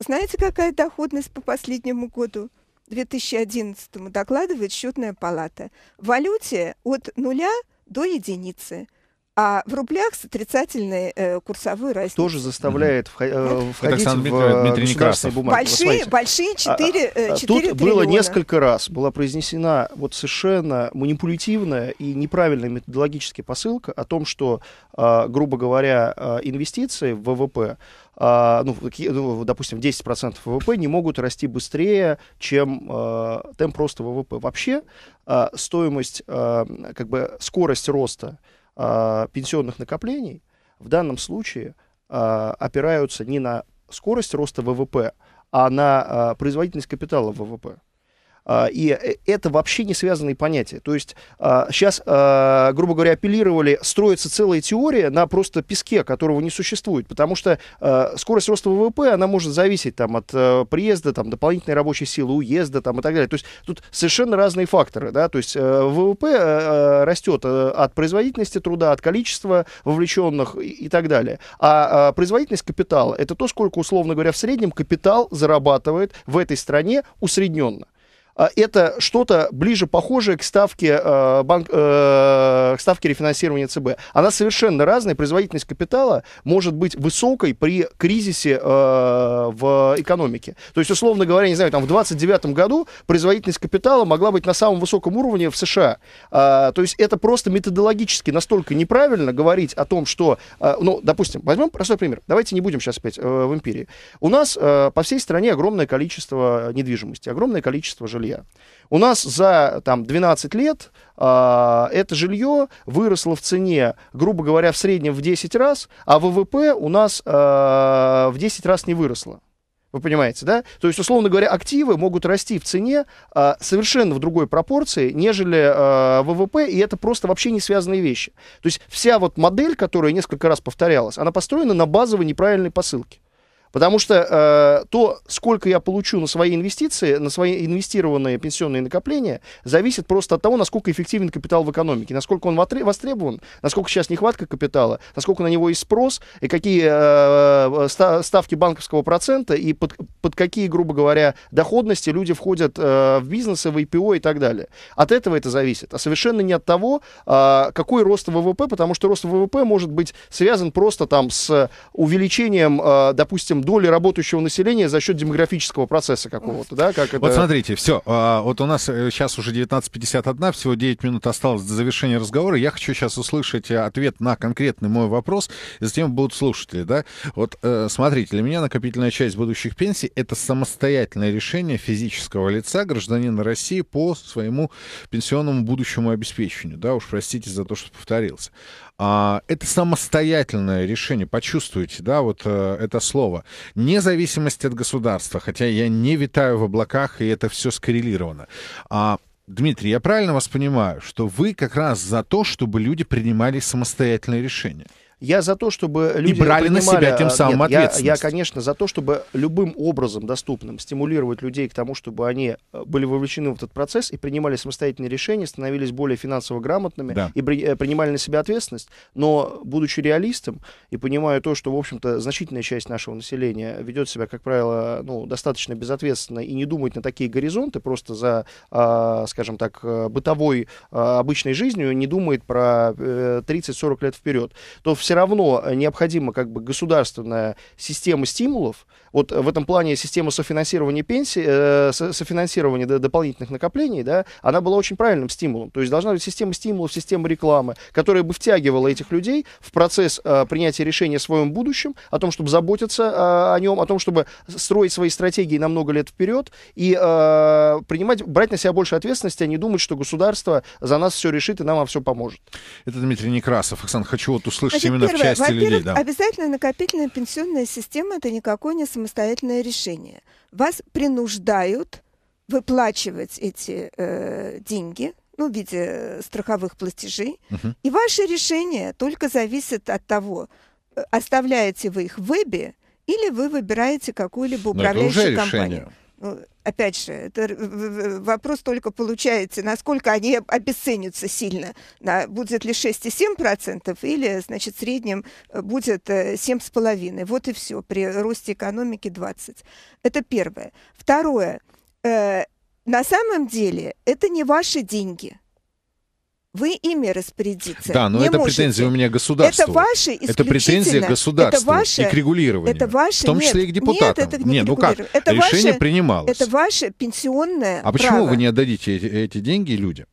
знаете, какая доходность по последнему году? 2011 докладывает счетная палата. В валюте от нуля до единицы – а в рублях с отрицательной э, курсовой разницей. Тоже заставляет вх- э, входить Александр в Дмитрий э, государственные бумаги. Большие, большие 4, а, 4 а, э, а, Тут триллиона. было несколько раз, была произнесена вот совершенно манипулятивная и неправильная методологическая посылка о том, что, э, грубо говоря, инвестиции в ВВП а, ну, ну допустим, 10% ВВП не могут расти быстрее, чем а, темп роста ВВП. Вообще а, стоимость, а, как бы скорость роста а, пенсионных накоплений в данном случае а, опираются не на скорость роста ВВП, а на а, производительность капитала ВВП. А, и э, это вообще не связанные понятия. То есть сейчас, а, а, грубо говоря, апеллировали, строится целая теория на просто песке, которого не существует, потому что скорость роста ВВП, она может зависеть там, от э, приезда, там, дополнительной рабочей силы, уезда там, и так далее. То есть тут совершенно разные факторы. Да? То есть э, ВВП растет от производительности труда, от количества вовлеченных и так далее. А производительность капитала — это то, сколько, условно говоря, в среднем капитал зарабатывает в этой стране усредненно. А это что-то ближе похожее к ставке, э, банк, э, к ставке рефинансирования ЦБ. Она совершенно разная. Производительность капитала может быть высокой при кризисе э, в экономике. То есть, условно говоря, не знаю, там в 29 году производительность капитала могла быть на самом высоком уровне в США. Э, то есть это просто методологически настолько неправильно говорить о том, что, э, ну, допустим, возьмем простой пример. Давайте не будем сейчас опять э, в империи. У нас э, по всей стране огромное количество недвижимости, огромное количество жилья жилья. У нас за там, 12 лет э, это жилье выросло в цене, грубо говоря, в среднем в 10 раз, а ВВП у нас э, в 10 раз не выросло. Вы понимаете, да? То есть, условно говоря, активы могут расти в цене э, совершенно в другой пропорции, нежели э, ВВП, и это просто вообще не связанные вещи. То есть вся вот модель, которая несколько раз повторялась, она построена на базовой неправильной посылке. Потому что э, то, сколько я получу на свои инвестиции, на свои инвестированные пенсионные накопления, зависит просто от того, насколько эффективен капитал в экономике, насколько он востребован, насколько сейчас нехватка капитала, насколько на него есть спрос, и какие э, э ставки банковского процента, и под, под какие, грубо говоря, доходности люди входят э, в бизнесы, в IPO и так далее. От этого это зависит, а совершенно не от того, э, какой рост ВВП, потому что рост ВВП может быть связан просто там с увеличением, э, допустим, доли работающего населения за счет демографического процесса какого-то, да? Как это... Вот смотрите, все, а, вот у нас сейчас э, уже 19.51, всего 9 минут осталось до завершения разговора, я хочу сейчас услышать э, ответ на конкретный мой вопрос, и затем будут слушатели, да? Вот э, смотрите, для меня накопительная часть будущих пенсий — это самостоятельное решение физического лица, гражданина России по своему пенсионному будущему обеспечению, да, уж простите за то, что повторился. А, это самостоятельное решение, почувствуйте, да, вот э, это слово. Независимость от государства, хотя я не витаю в облаках, и это все скоррелировано. А, Дмитрий, я правильно вас понимаю, что вы как раз за то, чтобы люди принимали самостоятельные решения? Я за то, чтобы люди... И брали на себя тем а, самым нет, ответственность. Я, я, конечно, за то, чтобы любым образом доступным стимулировать людей к тому, чтобы они э, были вовлечены в этот процесс и принимали самостоятельные решения, становились более финансово грамотными да. и при, э, принимали на себя ответственность. Но, будучи реалистом и понимая то, что, в общем-то, значительная часть нашего населения ведет себя, как правило, ну, достаточно безответственно и не думает на такие горизонты, просто за, э, скажем так, э, бытовой э, обычной жизнью, не думает про э, 30-40 лет вперед, то все все равно э, необходима как бы государственная система стимулов, вот в этом плане система софинансирования пенсии, э, софинансирования дополнительных накоплений, да, она была очень правильным стимулом. То есть должна быть система стимулов, система рекламы, которая бы втягивала этих людей в процесс э, принятия решения о своем будущем, о том, чтобы заботиться э, о нем, о том, чтобы строить свои стратегии на много лет вперед и э, принимать, брать на себя больше ответственности, а не думать, что государство за нас все решит и нам во все поможет. Это Дмитрий Некрасов. Оксана, хочу вот услышать Значит, именно первое, в части людей. Да. Обязательно накопительная пенсионная система это никакой не самостоятельный самостоятельное решение. Вас принуждают выплачивать эти э, деньги, ну, в виде страховых платежей. Угу. И ваше решение только зависит от того, э, оставляете вы их в вебе или вы выбираете какую-либо управляющую компанию. Решение. Ну, опять же, это вопрос только получается, насколько они обесценятся сильно. будет ли 6,7% или, значит, в среднем э, будет 7,5%. Э, вот и все, при росте экономики 20%. Это первое. Второе. Э, на самом деле это не ваши деньги вы ими распорядиться? Да, но не это можете. претензия у меня государства. Это ваши исключительно. Это претензия государства это ваше, и к регулированию. Это ваши, в том числе нет, и к депутатам. Нет, это не нет ну как, это решение ваше, принималось. Это ваше пенсионное А право. почему вы не отдадите эти, эти деньги людям?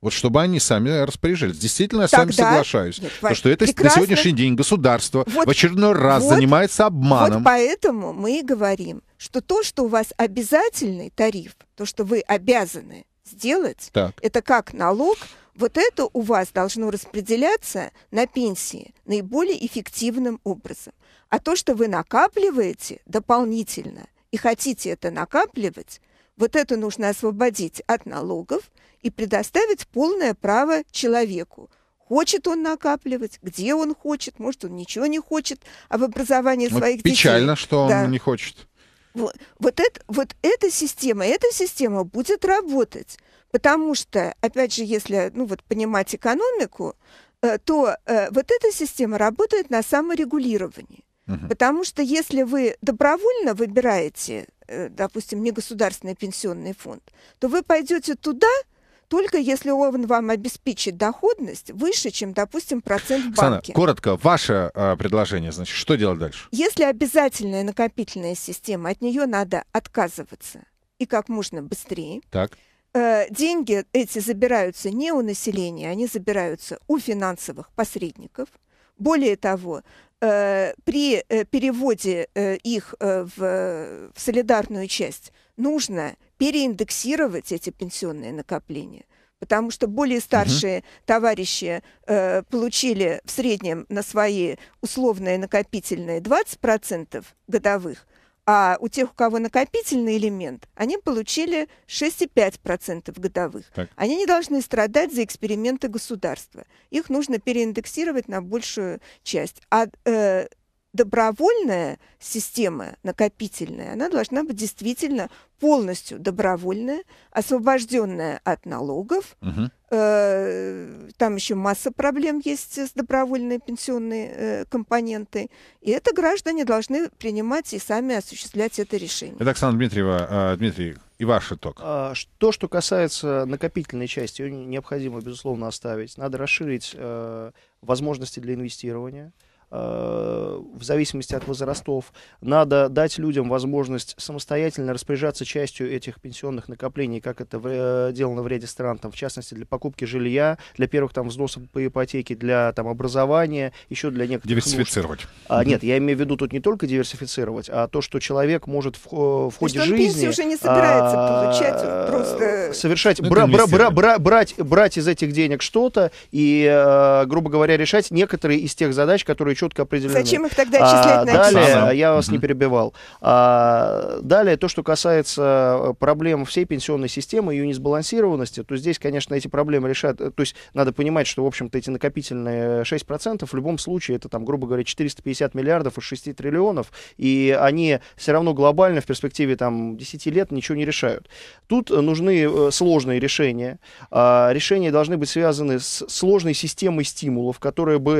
Вот чтобы они сами распоряжались. Действительно, я Тогда, с вами соглашаюсь. Нет, потому что это прекрасно. на сегодняшний день государство вот, в очередной раз вот, занимается обманом. Вот поэтому мы и говорим, что то, что у вас обязательный тариф, то, что вы обязаны сделать, так. это как налог – вот это у вас должно распределяться на пенсии наиболее эффективным образом. А то, что вы накапливаете дополнительно и хотите это накапливать, вот это нужно освободить от налогов и предоставить полное право человеку. Хочет он накапливать, где он хочет, может, он ничего не хочет об а образовании ну, своих печально, детей. Печально, что да. он не хочет. Вот, вот, это, вот эта система, эта система будет работать. Потому что, опять же, если ну, вот, понимать экономику, э, то э, вот эта система работает на саморегулировании. Потому что если вы добровольно выбираете, э, допустим, не государственный пенсионный фонд, то вы пойдете туда, только если он вам обеспечит доходность выше, чем, допустим, процент в банке. Оксана, коротко, ваше э, предложение, значит, что делать дальше? Если обязательная накопительная система, от нее надо отказываться и как можно быстрее. Так. Э, деньги эти забираются не у населения, они забираются у финансовых посредников. Более того, э, при э, переводе их в солидарную часть нужно переиндексировать эти пенсионные накопления потому что более старшие угу. товарищи получили в среднем на свои условные накопительные 20% годовых, а у тех, у кого накопительный элемент, они получили 6,5% годовых. Так. Они не должны страдать за эксперименты государства. Их нужно переиндексировать на большую часть. А э, добровольная система накопительная, она должна быть действительно полностью добровольная, освобожденная от налогов. Угу. Там еще масса проблем есть с добровольной пенсионной э, компонентой. И это граждане должны принимать и сами осуществлять это решение. Это Оксана Дмитриева. Э, Дмитрий, и ваш итог. А, то, что касается накопительной части, ее необходимо, безусловно, оставить. Надо расширить возможности для инвестирования. Э, в зависимости от возрастов. Надо дать людям возможность самостоятельно распоряжаться частью этих пенсионных накоплений, как это в, э, делано в ряде стран, там, в частности, для покупки жилья, для первых там взносов по ипотеке, для там образования, еще для некоторых Диверсифицировать. Нужд. А, нет, я имею в виду тут не только диверсифицировать, а то, что человек может в, э, в ходе что жизни... уже не собирается а, получать, просто... Совершать, ну, бра, бра, бра, бра, брать, брать из этих денег что-то и, грубо говоря, решать некоторые из тех задач, которые четко определены. Зачем их тогда отчислять а, на Далее, ага. я вас угу. не перебивал. А, далее, то, что касается э, проблем всей пенсионной системы, ее несбалансированности, то здесь, конечно, эти проблемы решают. Э, то есть надо понимать, что, в общем-то, эти накопительные 6% в любом случае, это там, грубо говоря, 450 миллиардов из 6 триллионов, и они все равно глобально в перспективе там 10 лет ничего не решают. Тут нужны э, сложные решения. А, решения должны быть связаны с сложной системой стимулов, которые бы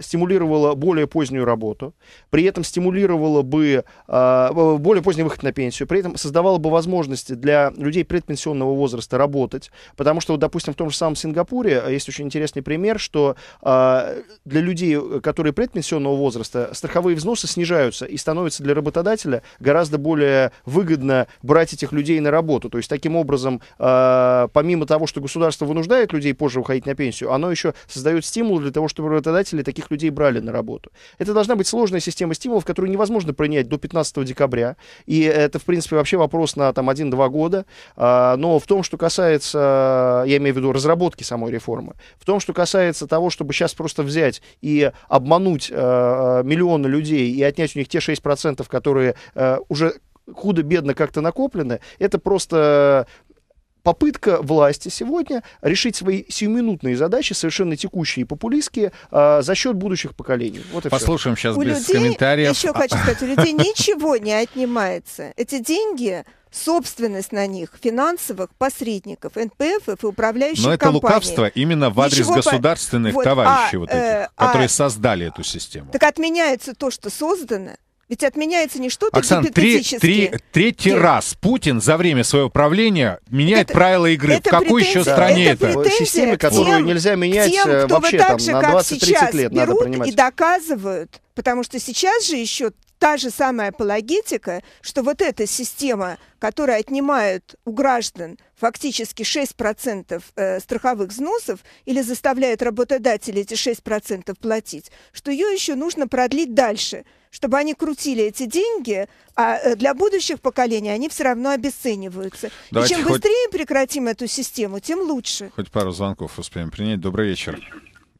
стимулировали стимулировала более позднюю работу, при этом стимулировала бы э, более поздний выход на пенсию, при этом создавала бы возможности для людей предпенсионного возраста работать, потому что, вот, допустим, в том же самом Сингапуре а, есть очень интересный пример, что э, для людей, которые предпенсионного возраста, страховые взносы снижаются и становится для работодателя гораздо более выгодно брать этих людей на работу. То есть таким образом, э, помимо того, что государство вынуждает людей позже выходить на пенсию, оно еще создает стимул для того, чтобы работодатели таких людей брали на работу. Это должна быть сложная система стимулов, которую невозможно принять до 15 декабря. И это, в принципе, вообще вопрос на там 1-2 года. А, но в том, что касается, я имею в виду разработки самой реформы, в том, что касается того, чтобы сейчас просто взять и обмануть а, а, миллионы людей и отнять у них те 6%, которые уже худо-бедно как-то накоплены, это просто попытка власти сегодня решить свои сиюминутные задачи, совершенно текущие и популистские, а, за счет будущих поколений. Вот и Послушаем все. сейчас у без людей, комментариев. Еще хочу сказать, у людей ничего не отнимается. Эти деньги собственность на них финансовых посредников, НПФ и управляющих компаний. Но это компаний. лукавство именно в адрес Ничего государственных по... вот, товарищей, а, вот этих, э, которые а, создали эту систему. Так отменяется то, что создано, ведь отменяется не что-то Оксана, три, три, третий Нет. раз Путин за время своего правления меняет это, правила игры. Это в какой еще стране это? это? Системе, которую тем, нельзя менять тем, э, вообще там, на 20-30 лет надо принимать. и доказывают. Потому что сейчас же еще та же самая апологетика, что вот эта система, которая отнимает у граждан фактически 6% э, страховых взносов или заставляет работодателей эти 6% платить, что ее еще нужно продлить дальше, чтобы они крутили эти деньги, а э, для будущих поколений они все равно обесцениваются. Давайте И чем хоть... быстрее прекратим эту систему, тем лучше. Хоть пару звонков успеем принять. Добрый вечер.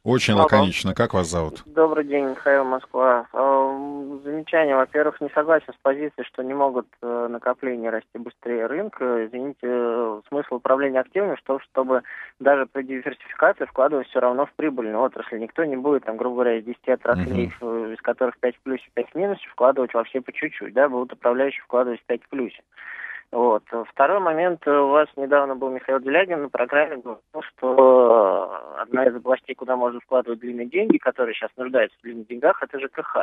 Очень Алло. лаконично. Как вас зовут? Добрый день, Михаил Москва. А, замечание. Во-первых, не согласен с позицией, что не могут э, накопления расти быстрее рынка. Извините, смысл управления активами, что, чтобы даже при диверсификации вкладывать все равно в прибыльную отрасль. Никто не будет, там, грубо говоря, из 10 отраслей, угу. из которых 5 в плюсе, 5 в минусе, вкладывать вообще по чуть-чуть. Да? Будут управляющие вкладывать 5 в плюсе. Вот. Второй момент. У вас недавно был Михаил Делягин на программе, говорил, что э, одна из областей, куда можно вкладывать длинные деньги, которые сейчас нуждаются в длинных деньгах, это ЖКХ.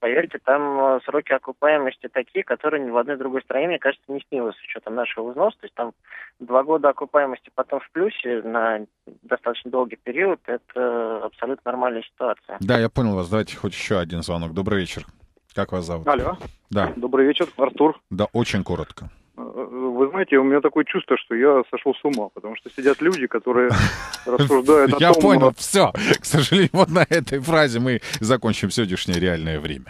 Поверьте, там э, сроки окупаемости такие, которые ни в одной другой стране, мне кажется, не снилось с учетом нашего взноса. То есть там два года окупаемости потом в плюсе на достаточно долгий период. Это абсолютно нормальная ситуация. Да, я понял вас. Давайте хоть еще один звонок. Добрый вечер. Как вас зовут? Алло. Да. Добрый вечер, Артур. Да, очень коротко. Вы знаете, у меня такое чувство, что я сошел с ума, потому что сидят люди, которые рассуждают о том... Я понял, а- все. К сожалению, вот на этой фразе мы закончим сегодняшнее реальное время.